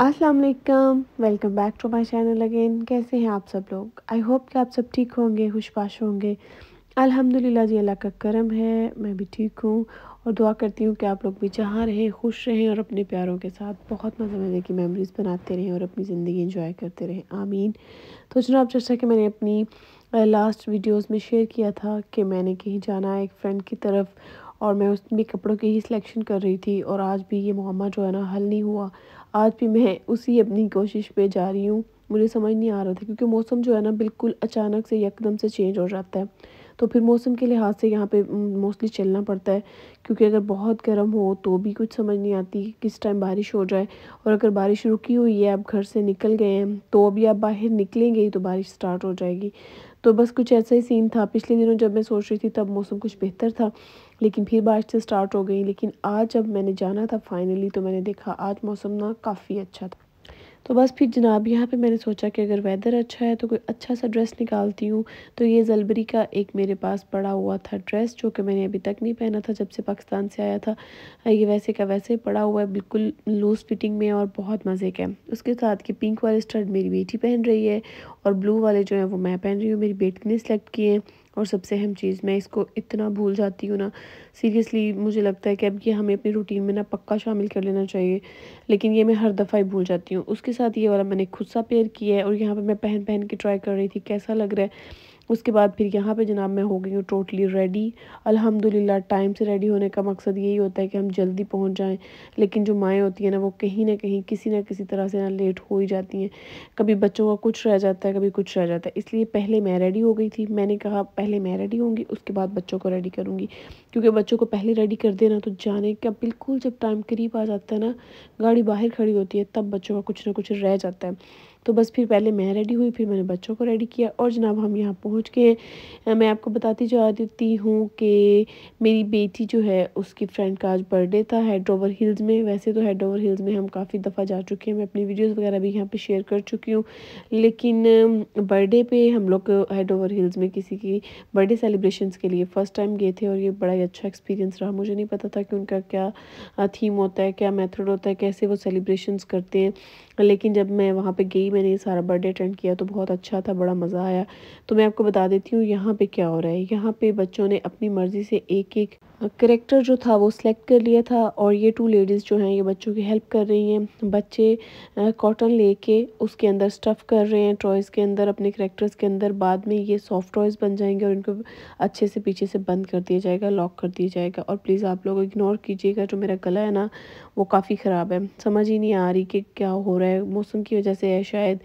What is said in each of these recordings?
अस्सलाम वालेकुम welcome back to my channel again कैसे हैं आप सब लोग आई होप कि आप सब ठीक होंगे खुशपाश होंगे अल्हम्दुलिल्लाह जी अल्लाह का करम है मैं भी ठीक हूँ और दुआ करती हूँ कि आप लोग भी जहाँ रहें खुश रहें और अपने प्यारों के साथ बहुत मज़े मज़े की मेमोरीज़ बनाते रहें और अपनी ज़िंदगी इंजॉय करते रहें आमीन तो जनाब जैसा कि मैंने अपनी लास्ट वीडियोज़ में शेयर किया था कि मैंने कहीं जाना है एक फ्रेंड की तरफ और मैं उस भी कपड़ों की ही सिलेक्शन कर रही थी और आज भी ये मामा जो है ना हल नहीं हुआ आज भी मैं उसी अपनी कोशिश पे जा रही हूँ मुझे समझ नहीं आ रहा था क्योंकि मौसम जो है ना बिल्कुल अचानक से एकदम से चेंज हो जाता है तो फिर मौसम के लिहाज से यहाँ पे मोस्टली चलना पड़ता है क्योंकि अगर बहुत गर्म हो तो भी कुछ समझ नहीं आती कि किस टाइम बारिश हो जाए और अगर बारिश रुकी हुई है आप घर से निकल गए हैं तो अभी आप बाहर निकलेंगे ही तो बारिश स्टार्ट हो जाएगी तो बस कुछ ऐसा ही सीन था पिछले दिनों जब मैं सोच रही थी तब मौसम कुछ बेहतर था लेकिन फिर बारिश से स्टार्ट हो गई लेकिन आज जब मैंने जाना था फाइनली तो मैंने देखा आज मौसम ना काफ़ी अच्छा था तो बस फिर जनाब यहाँ पे मैंने सोचा कि अगर वेदर अच्छा है तो कोई अच्छा सा ड्रेस निकालती हूँ तो ये जलबरी का एक मेरे पास पड़ा हुआ था ड्रेस जो कि मैंने अभी तक नहीं पहना था जब से पाकिस्तान से आया था हाँ, ये वैसे का वैसे पड़ा हुआ है बिल्कुल लूज़ फिटिंग में और बहुत मज़े का है उसके साथ के पिंक वाले स्टर्ट मेरी बेटी पहन रही है और ब्लू वाले जो है वो मैं पहन रही हूँ मेरी बेटी ने सेलेक्ट किए हैं और सबसे अहम चीज़ मैं इसको इतना भूल जाती हूँ ना सीरियसली मुझे लगता है कि अब ये हमें अपनी रूटीन में ना पक्का शामिल कर लेना चाहिए लेकिन ये मैं हर दफ़ा ही भूल जाती हूँ उसके साथ ये वाला मैंने खुद सा पेयर किया है और यहाँ पर मैं पहन पहन के ट्राई कर रही थी कैसा लग रहा है उसके बाद फिर यहाँ पे जनाब मैं हो गई हूँ टोटली रेडी अल्हम्दुलिल्लाह टाइम से रेडी होने का मकसद यही होता है कि हम जल्दी पहुँच जाएँ लेकिन जो माएँ होती हैं ना वो कहीं ना कहीं किसी ना किसी तरह से ना लेट हो ही जाती हैं कभी बच्चों का कुछ रह जाता है कभी कुछ रह जाता है इसलिए पहले मैं रेडी हो गई थी मैंने कहा पहले मैं रेडी होंगी उसके बाद बच्चों को रेडी करूँगी क्योंकि बच्चों को पहले रेडी कर देना तो जाने का बिल्कुल जब टाइम करीब आ जाता है ना गाड़ी बाहर खड़ी होती है तब बच्चों का कुछ ना कुछ रह जाता है तो बस फिर पहले मैं रेडी हुई फिर मैंने बच्चों को रेडी किया और जनाब हम यहाँ पहुँच गए हैं मैं आपको बताती जा देती हूँ कि मेरी बेटी जो है उसकी फ्रेंड का आज बर्थडे था हेड ओवर हिल्स में वैसे तो हेड ओवर हिल्स में हम काफ़ी दफ़ा जा चुके हैं मैं अपनी वीडियोज़ वगैरह भी यहाँ पर शेयर कर चुकी हूँ लेकिन बर्थडे पर हम लोग हेड ओवर हिल्स में किसी की बर्थडे सेलिब्रेशन के लिए फ़र्स्ट टाइम गए थे और ये बड़ा ही अच्छा एक्सपीरियंस रहा मुझे नहीं पता था कि उनका क्या थीम होता है क्या मेथड होता है कैसे वो सेलिब्रेशंस करते हैं लेकिन जब मैं वहाँ पे गई ही मैंने ये सारा बर्थडे अटेंड किया तो बहुत अच्छा था बड़ा मज़ा आया तो मैं आपको बता देती हूँ यहाँ पे क्या हो रहा है यहाँ पे बच्चों ने अपनी मर्ज़ी से एक एक करेक्टर जो था वो सिलेक्ट कर लिया था और ये टू लेडीज़ जो हैं ये बच्चों की हेल्प कर रही हैं बच्चे कॉटन लेके उसके अंदर स्टफ़ कर रहे हैं टॉयज़ के अंदर अपने करेक्टर्स के अंदर बाद में ये सॉफ्ट टॉयज़ बन जाएंगे और इनको अच्छे से पीछे से बंद कर दिया जाएगा लॉक कर दिया जाएगा और प्लीज़ आप लोग इग्नोर कीजिएगा जो मेरा गला है ना वो काफ़ी ख़राब है समझ ही नहीं आ रही कि क्या हो रहा है मौसम की वजह से है शायद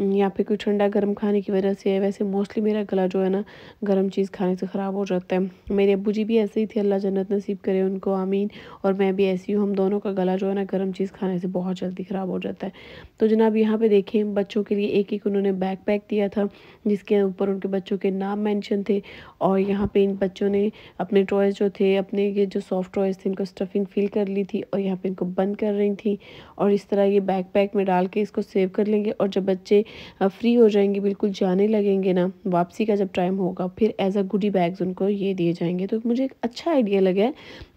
हम्म, या फिर कोई ठंडा गर्म खाने की वजह से है वैसे मोस्टली मेरा गला जो है ना गर्म चीज़ खाने से ख़राब हो जाता है मेरे अबू जी भी ऐसे ही थे अल्लाह जन्नत नसीब करे उनको आमीन और मैं भी ऐसी हूँ हम दोनों का गला जो है ना गर्म चीज़ खाने से बहुत जल्दी ख़राब हो जाता है तो जनाब यहाँ पर देखें बच्चों के लिए एक एक उन्होंने बैग पैक दिया था जिसके ऊपर उनके बच्चों के नाम मैंशन थे और यहाँ पर इन बच्चों ने अपने टॉयज़ जो थे अपने ये जो सॉफ्ट टॉयज़ थे इनको स्टफिंग फिल कर ली थी और यहाँ पर इनको बंद कर रही थी और इस तरह ये बैग पैक में डाल के इसको सेव कर लेंगे और जब बच्चे फ्री हो जाएंगे बिल्कुल जाने लगेंगे ना वापसी का जब टाइम होगा फिर एज अ गुडी बैग्स उनको ये दिए जाएंगे तो मुझे एक अच्छा आइडिया लगा है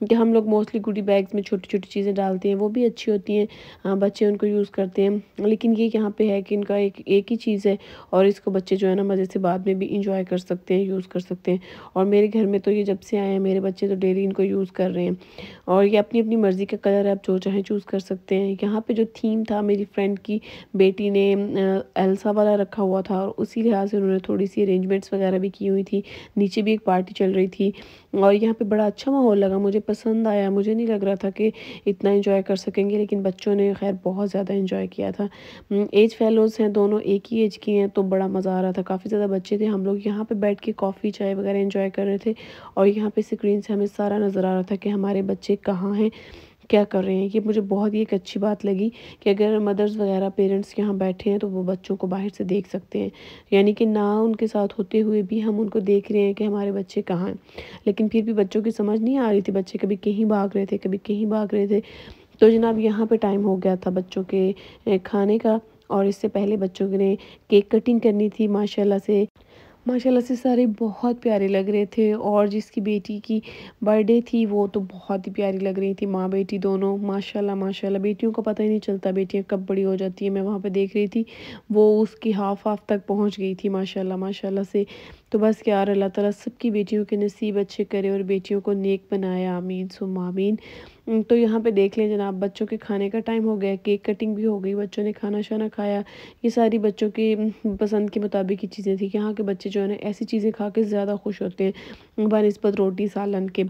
कि हम लोग मोस्टली गुडी बैग्स में छोटी छोटी चीज़ें डालते हैं वो भी अच्छी होती हैं बच्चे उनको यूज़ करते हैं लेकिन ये यहाँ पे है कि इनका एक एक ही चीज़ है और इसको बच्चे जो है ना मज़े से बाद में भी इंजॉय कर सकते हैं यूज़ कर सकते हैं और मेरे घर में तो ये जब से आए हैं मेरे बच्चे तो डेली इनको यूज़ कर रहे हैं और ये अपनी अपनी मर्ज़ी का कलर है आप जो चाहें चूज़ कर सकते हैं यहाँ पर जो थीम था मेरी फ्रेंड की बेटी ने एल्सा वाला रखा हुआ था और उसी लिहाज से उन्होंने थोड़ी सी अरेंजमेंट्स वगैरह भी की हुई थी नीचे भी एक पार्टी चल रही थी और यहाँ पे बड़ा अच्छा माहौल लगा मुझे पसंद आया मुझे नहीं लग रहा था कि इतना इन्जॉय कर सकेंगे लेकिन बच्चों ने खैर बहुत ज़्यादा इंजॉय किया था एज हम्म, फेलोज़ हैं दोनों एक ही एज के हैं तो बड़ा मज़ा आ रहा था काफ़ी ज़्यादा बच्चे थे हम लोग यहाँ पर बैठ के कॉफ़ी चाय वगैरह इंजॉय कर रहे थे और यहाँ पर स्क्रीन से हमें सारा नज़र आ रहा था कि हमारे बच्चे कहाँ हैं क्या कर रहे हैं ये मुझे बहुत ही एक अच्छी बात लगी कि अगर मदर्स वगैरह पेरेंट्स यहाँ बैठे हैं तो वो बच्चों को बाहर से देख सकते हैं यानी कि ना उनके साथ होते हुए भी हम उनको देख रहे हैं कि हमारे बच्चे कहाँ हैं लेकिन फिर भी बच्चों की समझ नहीं आ रही थी बच्चे कभी कहीं भाग रहे थे कभी कहीं भाग रहे थे तो जनाब यहाँ पर टाइम हो गया था बच्चों के खाने का और इससे पहले बच्चों ने केक कटिंग करनी थी माशाला से माशाल्लाह से सारे बहुत प्यारे लग रहे थे और जिसकी बेटी की बर्थडे थी वो तो बहुत ही प्यारी लग रही थी माँ बेटी दोनों माशाल्लाह माशाल्लाह बेटियों का पता ही नहीं चलता बेटियाँ कब बड़ी हो जाती है मैं वहाँ पे देख रही थी वो उसकी हाफ हाफ तक पहुँच गई थी माशाल्लाह माशाल्लाह से तो बस यार अल्लाह ताला सबकी बेटियों के नसीब अच्छे करे और बेटियों को नेक बनाए आमीन सुम तो यहाँ पे देख लें जनाब बच्चों के खाने का टाइम हो गया केक कटिंग भी हो गई बच्चों ने खाना शाना खाया ये सारी बच्चों के पसंद के मुताबिक की चीज़ें थी यहाँ के बच्चे जो है ना ऐसी चीज़ें खा के ज़्यादा खुश होते हैं बनस्पत रोटी सालन के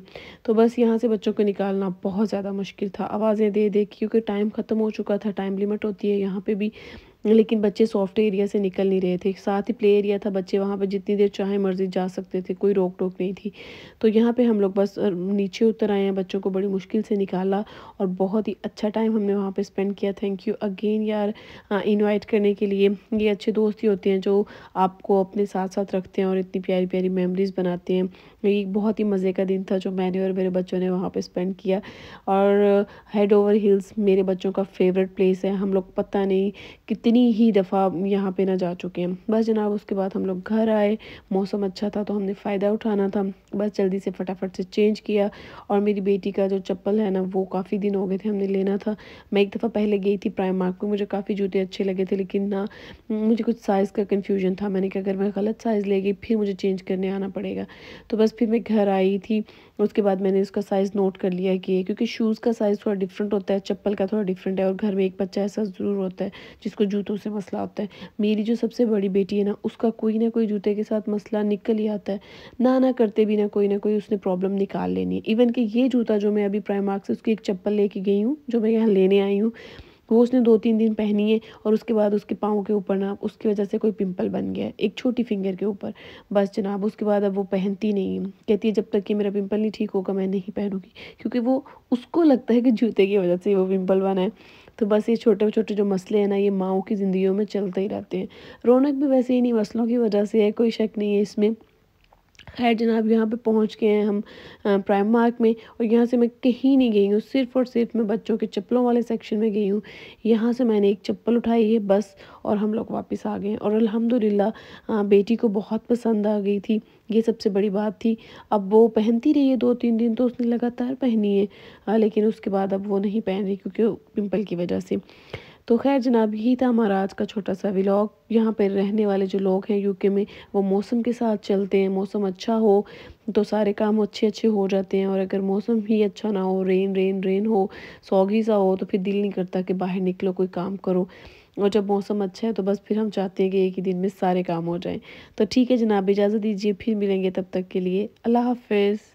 तो बस यहाँ से बच्चों को निकालना बहुत ज़्यादा मुश्किल था आवाज़ें दे दे क्योंकि टाइम ख़त्म हो चुका था टाइम लिमिट होती है यहाँ पर भी लेकिन बच्चे सॉफ्ट एरिया से निकल नहीं रहे थे साथ ही प्ले एरिया था बच्चे वहाँ पर जितनी देर चाहे मर्जी जा सकते थे कोई रोक टोक नहीं थी तो यहाँ पे हम लोग बस नीचे उतर आए हैं बच्चों को बड़ी मुश्किल से निकाला और बहुत ही अच्छा टाइम हमने वहाँ पे स्पेंड किया थैंक यू अगेन यार इनवाइट करने के लिए ये अच्छे दोस्त ही होते हैं जो आपको अपने साथ साथ रखते हैं और इतनी प्यारी प्यारी मेमरीज़ बनाते हैं ये बहुत ही मज़े का दिन था जो मैंने और मेरे बच्चों ने वहाँ पर स्पेंड किया और हेड ओवर हिल्स मेरे बच्चों का फेवरेट प्लेस है हम लोग पता नहीं कितनी कितनी ही दफ़ा यहाँ पे ना जा चुके हैं बस जनाब उसके बाद हम लोग घर आए मौसम अच्छा था तो हमने फ़ायदा उठाना था बस जल्दी से फटाफट से चेंज किया और मेरी बेटी का जो चप्पल है ना वो काफ़ी दिन हो गए थे हमने लेना था मैं एक दफ़ा पहले गई थी प्राइम मार्क में मुझे काफ़ी जूते अच्छे लगे थे लेकिन ना मुझे कुछ साइज़ का कन्फ्यूजन था मैंने कहा अगर मैं गलत साइज़ ले गई फिर मुझे चेंज करने आना पड़ेगा तो बस फिर मैं घर आई थी उसके बाद मैंने इसका साइज़ नोट कर लिया कि क्योंकि शूज़ का साइज़ थोड़ा डिफरेंट होता है चप्पल का थोड़ा डिफरेंट है और घर में एक बच्चा ऐसा ज़रूर होता है जिसको जूतों से मसला होता है मेरी जो सबसे बड़ी बेटी है ना उसका कोई ना कोई जूते के साथ मसला निकल ही आता है ना ना करते भी ना कोई ना कोई उसने प्रॉब्लम निकाल लेनी है इवन कि ये जूता जो मैं अभी प्राइमार्क से उसकी एक चप्पल लेके गई हूँ जो मैं यहाँ लेने आई हूँ वो उसने दो तीन दिन पहनी है और उसके बाद उसके पाँव के ऊपर ना उसकी वजह से कोई पिंपल बन गया है एक छोटी फिंगर के ऊपर बस जनाब उसके बाद अब वो पहनती नहीं है कहती है जब तक कि मेरा पिंपल नहीं ठीक होगा मैं नहीं पहनूंगी क्योंकि वो उसको लगता है कि जूते की वजह से वो पिंपल बना है तो बस ये छोटे छोटे जो मसले हैं ना ये माओ की ज़िंदगी में चलते ही रहते हैं रौनक भी वैसे ही नहीं मसलों की वजह से है कोई शक नहीं है इसमें खैर जनाब यहाँ पे पहुँच गए हैं हम प्राइम मार्क में और यहाँ से मैं कहीं नहीं गई हूँ सिर्फ और सिर्फ मैं बच्चों के चप्पलों वाले सेक्शन में गई हूँ यहाँ से मैंने एक चप्पल उठाई है बस और हम लोग वापस आ गए हैं और अल्हम्दुलिल्लाह बेटी को बहुत पसंद आ गई थी ये सबसे बड़ी बात थी अब वो पहनती रही है दो तीन दिन तो उसने लगातार पहनी है लेकिन उसके बाद अब वो नहीं पहन रही क्योंकि पिम्पल की वजह से तो खैर जनाब यही था हमारा आज का छोटा सा व्लॉग यहाँ पर रहने वाले जो लोग हैं यूके में वो मौसम के साथ चलते हैं मौसम अच्छा हो तो सारे काम अच्छे अच्छे हो जाते हैं और अगर मौसम ही अच्छा ना हो रेन रेन रेन हो सौगी सा हो तो फिर दिल नहीं करता कि बाहर निकलो कोई काम करो और जब मौसम अच्छा है तो बस फिर हम चाहते हैं कि एक ही दिन में सारे काम हो जाएं तो ठीक है जनाब इजाज़त दीजिए फिर मिलेंगे तब तक के लिए अल्लाह हाफिज़